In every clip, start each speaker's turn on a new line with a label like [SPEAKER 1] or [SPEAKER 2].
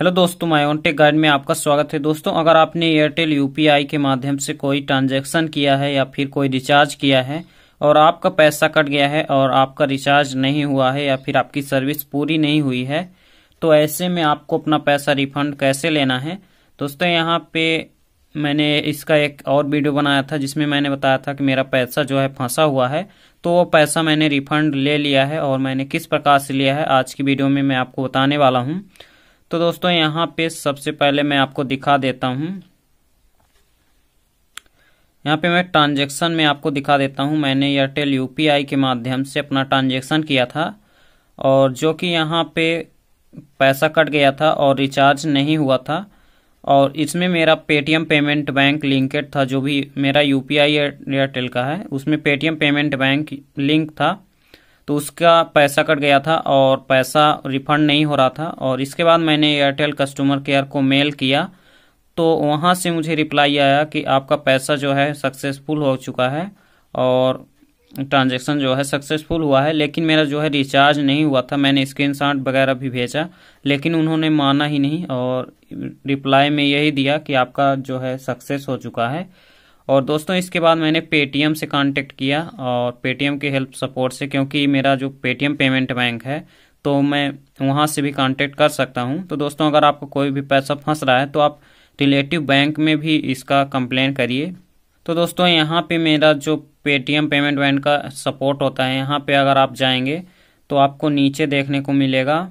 [SPEAKER 1] hello दोस्तों माई take guide में आपका स्वागत है दोस्तों अगर आपने एयरटेल यूपीआई के माध्यम से कोई ट्रांजैक्शन किया है या फिर कोई रिचार्ज किया है और आपका पैसा कट गया है और आपका रिचार्ज नहीं हुआ है या फिर आपकी सर्विस पूरी नहीं हुई है तो ऐसे में आपको अपना पैसा रिफंड कैसे लेना है दोस्तों यहाँ पे मैंने इसका एक और वीडियो बनाया था जिसमें मैंने बताया था कि मेरा पैसा जो है फंसा हुआ है तो वो पैसा मैंने रिफंड ले लिया है और मैंने किस प्रकार से लिया है आज की वीडियो में मैं आपको बताने वाला हूँ तो दोस्तों यहाँ पे सबसे पहले मैं आपको दिखा देता हूँ यहाँ पे मैं ट्रांजेक्शन में आपको दिखा देता हूँ मैंने एयरटेल यू के माध्यम से अपना ट्रांजेक्शन किया था और जो कि यहाँ पे पैसा कट गया था और रिचार्ज नहीं हुआ था और इसमें मेरा पेटीएम पेमेंट बैंक लिंकेड था जो भी मेरा यू पी एयरटेल का है उसमें पेटीएम पेमेंट बैंक लिंक था तो उसका पैसा कट गया था और पैसा रिफंड नहीं हो रहा था और इसके बाद मैंने एयरटेल कस्टमर केयर को मेल किया तो वहाँ से मुझे रिप्लाई आया कि आपका पैसा जो है सक्सेसफुल हो चुका है और ट्रांजेक्शन जो है सक्सेसफुल हुआ है लेकिन मेरा जो है रिचार्ज नहीं हुआ था मैंने स्क्रीन शॉट वगैरह भी भेजा लेकिन उन्होंने माना ही नहीं और रिप्लाई में यही दिया कि आपका जो है सक्सेस हो चुका है और दोस्तों इसके बाद मैंने पेटीएम से कांटेक्ट किया और पेटीएम के हेल्प सपोर्ट से क्योंकि मेरा जो पेटीएम पेमेंट बैंक है तो मैं वहाँ से भी कांटेक्ट कर सकता हूँ तो दोस्तों अगर आपको कोई भी पैसा फंस रहा है तो आप रिलेटिव बैंक में भी इसका कंप्लेन करिए तो दोस्तों यहाँ पर मेरा जो पेटीएम पेमेंट बैंक का सपोर्ट होता है यहाँ पर अगर आप जाएंगे तो आपको नीचे देखने को मिलेगा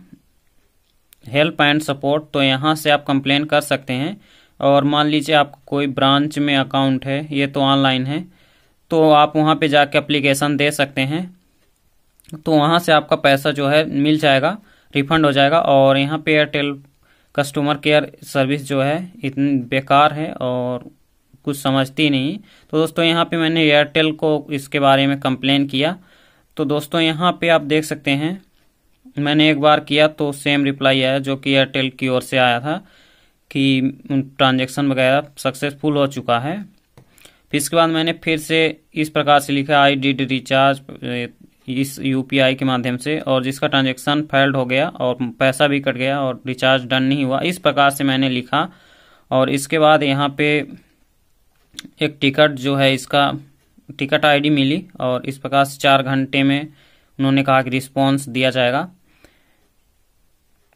[SPEAKER 1] हेल्प एंड सपोर्ट तो यहाँ से आप कंप्लेन कर सकते हैं और मान लीजिए आप कोई ब्रांच में अकाउंट है ये तो ऑनलाइन है तो आप वहाँ पे जाके एप्लीकेशन दे सकते हैं तो वहाँ से आपका पैसा जो है मिल जाएगा रिफंड हो जाएगा और यहाँ पे एयरटेल कस्टमर केयर सर्विस जो है इतनी बेकार है और कुछ समझती नहीं तो दोस्तों यहाँ पे मैंने एयरटेल को इसके बारे में कंप्लेन किया तो दोस्तों यहाँ पे आप देख सकते हैं मैंने एक बार किया तो सेम रिप्लाई आया जो कि एयरटेल की ओर से आया था कि ट्रांजेक्शन वगैरह सक्सेसफुल हो चुका है फिर इसके बाद मैंने फिर से इस प्रकार से लिखा आई डिड रिचार्ज इस यूपीआई के माध्यम से और जिसका ट्रांजेक्शन फेल्ड हो गया और पैसा भी कट गया और रिचार्ज डन नहीं हुआ इस प्रकार से मैंने लिखा और इसके बाद यहाँ पे एक टिकट जो है इसका टिकट आईडी मिली और इस प्रकार से चार घंटे में उन्होंने कहा कि रिस्पॉन्स दिया जाएगा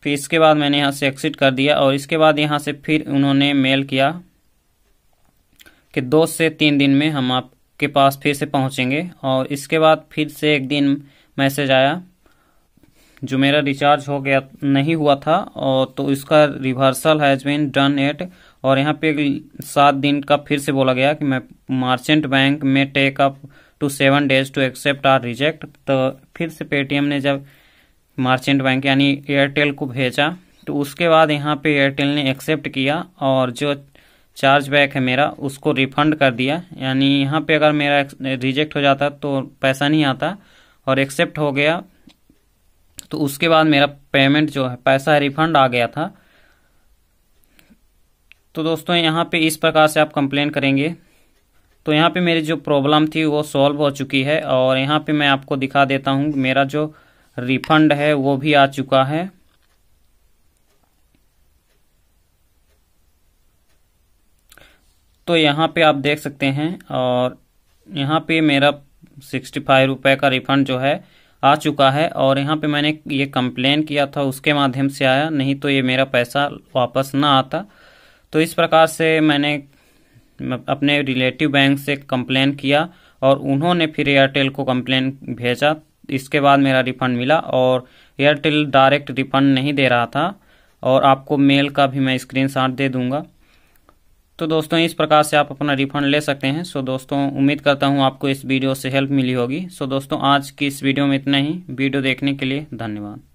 [SPEAKER 1] फिर इसके बाद मैंने यहाँ से एक्सिट कर दिया और इसके बाद यहाँ से फिर उन्होंने मेल किया कि दो से तीन दिन में हम आपके पास फिर से पहुँचेंगे और इसके बाद फिर से एक दिन मैसेज आया जो मेरा रिचार्ज हो गया नहीं हुआ था और तो इसका reversal has been done at और यहाँ पे सात दिन का फिर से बोला गया कि मैं मार्चेंट बैंक में take up to seven days to accept or reject तो फिर से पेटीएम ने जब मर्चेंट बैंक यानी एयरटेल को भेजा तो उसके बाद यहाँ पे एयरटेल ने एक्सेप्ट किया और जो चार्ज बैक है मेरा उसको रिफंड कर दिया यानी यहाँ पे अगर मेरा रिजेक्ट हो जाता तो पैसा नहीं आता और एक्सेप्ट हो गया तो उसके बाद मेरा पेमेंट जो है पैसा रिफंड आ गया था तो दोस्तों यहाँ पे इस प्रकार से आप कंप्लेन करेंगे तो यहाँ पे मेरी जो प्रॉब्लम थी वो सॉल्व हो चुकी है और यहाँ पे मैं आपको दिखा देता हूँ मेरा जो रिफंड है वो भी आ चुका है तो यहाँ पे आप देख सकते हैं और यहाँ पे मेरा सिक्सटी फाइव रुपये का रिफंड जो है आ चुका है और यहाँ पे मैंने ये कंप्लेन किया था उसके माध्यम से आया नहीं तो ये मेरा पैसा वापस ना आता तो इस प्रकार से मैंने अपने रिलेटिव बैंक से कंप्लेन किया और उन्होंने फिर एयरटेल को कंप्लेन भेजा इसके बाद मेरा रिफ़ंड मिला और एयरटेल डायरेक्ट रिफ़ंड नहीं दे रहा था और आपको मेल का भी मैं स्क्रीनशॉट दे दूंगा तो दोस्तों इस प्रकार से आप अपना रिफ़ंड ले सकते हैं सो दोस्तों उम्मीद करता हूँ आपको इस वीडियो से हेल्प मिली होगी सो दोस्तों आज की इस वीडियो में इतना ही वीडियो देखने के लिए धन्यवाद